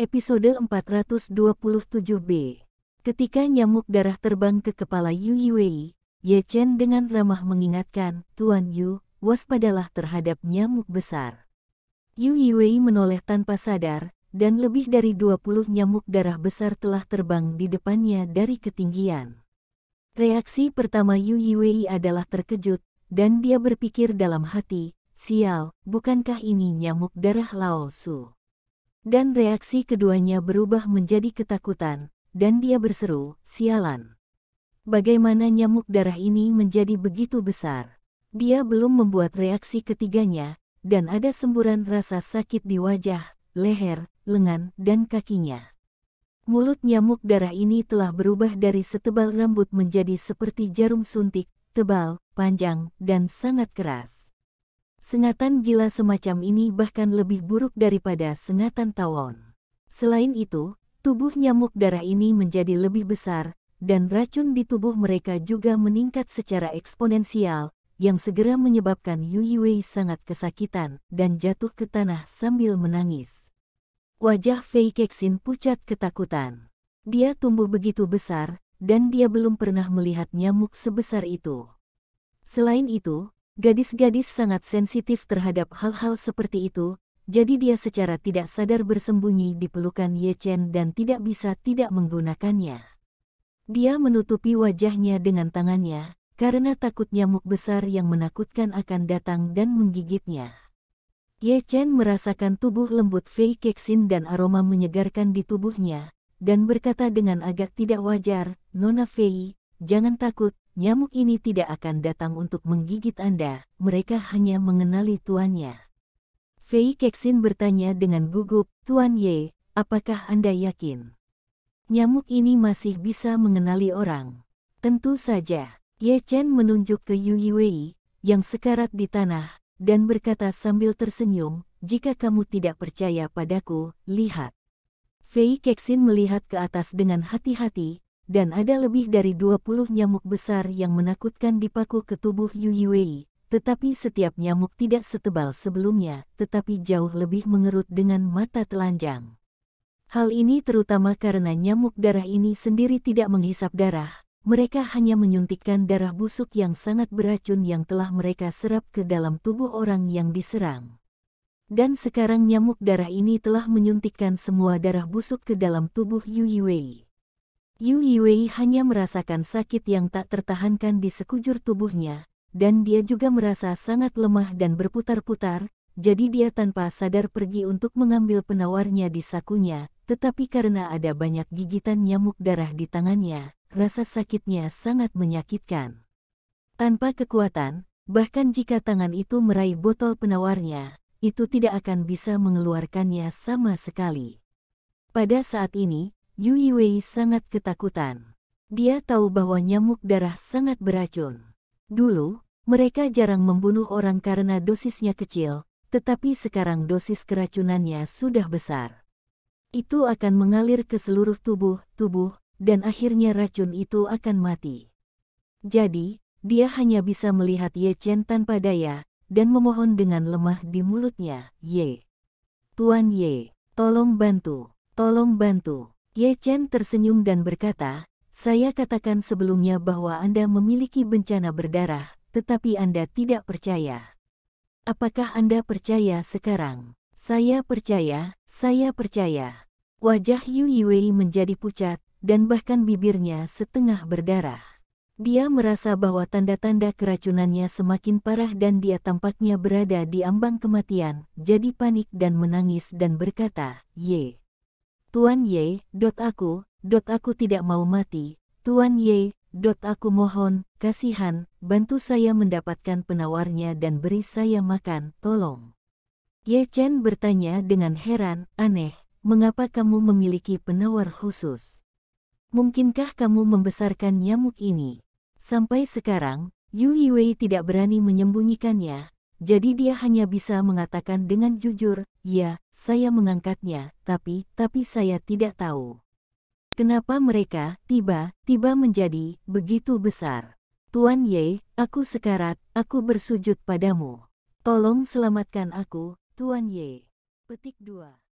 Episode 427b Ketika nyamuk darah terbang ke kepala Yu Yuei, Ye Chen dengan ramah mengingatkan, Tuan Yu, waspadalah terhadap nyamuk besar. Yu Yuei menoleh tanpa sadar, dan lebih dari 20 nyamuk darah besar telah terbang di depannya dari ketinggian. Reaksi pertama Yu Yuei adalah terkejut, dan dia berpikir dalam hati, sial, bukankah ini nyamuk darah Lao Su? Dan reaksi keduanya berubah menjadi ketakutan, dan dia berseru, sialan. Bagaimana nyamuk darah ini menjadi begitu besar? Dia belum membuat reaksi ketiganya, dan ada semburan rasa sakit di wajah, leher, lengan, dan kakinya. Mulut nyamuk darah ini telah berubah dari setebal rambut menjadi seperti jarum suntik, tebal, panjang, dan sangat keras. Sengatan gila semacam ini bahkan lebih buruk daripada sengatan tawon. Selain itu, tubuh nyamuk darah ini menjadi lebih besar, dan racun di tubuh mereka juga meningkat secara eksponensial, yang segera menyebabkan Yui Wei sangat kesakitan dan jatuh ke tanah sambil menangis. Wajah Fei Keksin pucat ketakutan. Dia tumbuh begitu besar, dan dia belum pernah melihat nyamuk sebesar itu. Selain itu, Gadis-gadis sangat sensitif terhadap hal-hal seperti itu, jadi dia secara tidak sadar bersembunyi di pelukan Ye Chen dan tidak bisa tidak menggunakannya. Dia menutupi wajahnya dengan tangannya, karena takut nyamuk besar yang menakutkan akan datang dan menggigitnya. Ye Chen merasakan tubuh lembut Fei Keksin dan aroma menyegarkan di tubuhnya, dan berkata dengan agak tidak wajar, Nona Fei, jangan takut, nyamuk ini tidak akan datang untuk menggigit Anda, mereka hanya mengenali tuannya. Fei Keksin bertanya dengan gugup, Tuan Ye, apakah Anda yakin? Nyamuk ini masih bisa mengenali orang. Tentu saja, Ye Chen menunjuk ke Yu Yiwei, yang sekarat di tanah, dan berkata sambil tersenyum, jika kamu tidak percaya padaku, lihat. Fei Keksin melihat ke atas dengan hati-hati, dan ada lebih dari 20 nyamuk besar yang menakutkan dipaku ke tubuh Yuyuei. Tetapi setiap nyamuk tidak setebal sebelumnya, tetapi jauh lebih mengerut dengan mata telanjang. Hal ini terutama karena nyamuk darah ini sendiri tidak menghisap darah, mereka hanya menyuntikkan darah busuk yang sangat beracun yang telah mereka serap ke dalam tubuh orang yang diserang. Dan sekarang nyamuk darah ini telah menyuntikkan semua darah busuk ke dalam tubuh Yuyuei. Yu Yiwei hanya merasakan sakit yang tak tertahankan di sekujur tubuhnya, dan dia juga merasa sangat lemah dan berputar-putar, jadi dia tanpa sadar pergi untuk mengambil penawarnya di sakunya, tetapi karena ada banyak gigitan nyamuk darah di tangannya, rasa sakitnya sangat menyakitkan. Tanpa kekuatan, bahkan jika tangan itu meraih botol penawarnya, itu tidak akan bisa mengeluarkannya sama sekali. Pada saat ini, Yui Wei sangat ketakutan. Dia tahu bahwa nyamuk darah sangat beracun. Dulu, mereka jarang membunuh orang karena dosisnya kecil, tetapi sekarang dosis keracunannya sudah besar. Itu akan mengalir ke seluruh tubuh, tubuh, dan akhirnya racun itu akan mati. Jadi, dia hanya bisa melihat Ye Chen tanpa daya, dan memohon dengan lemah di mulutnya, Ye. Tuan Ye, tolong bantu, tolong bantu. Ye Chen tersenyum dan berkata, saya katakan sebelumnya bahwa Anda memiliki bencana berdarah, tetapi Anda tidak percaya. Apakah Anda percaya sekarang? Saya percaya, saya percaya. Wajah Yu Yiwei menjadi pucat, dan bahkan bibirnya setengah berdarah. Dia merasa bahwa tanda-tanda keracunannya semakin parah dan dia tampaknya berada di ambang kematian, jadi panik dan menangis dan berkata, Ye. Tuan Ye, dot aku, dot aku tidak mau mati. Tuan Ye, dot aku mohon, kasihan, bantu saya mendapatkan penawarnya dan beri saya makan, tolong. Ye Chen bertanya dengan heran, aneh, mengapa kamu memiliki penawar khusus? Mungkinkah kamu membesarkan nyamuk ini? Sampai sekarang, Yu Yiwei tidak berani menyembunyikannya, jadi dia hanya bisa mengatakan dengan jujur, ya, saya mengangkatnya, tapi, tapi saya tidak tahu. Kenapa mereka, tiba-tiba menjadi, begitu besar. Tuan Ye, aku sekarat, aku bersujud padamu. Tolong selamatkan aku, Tuan Ye. Petik 2.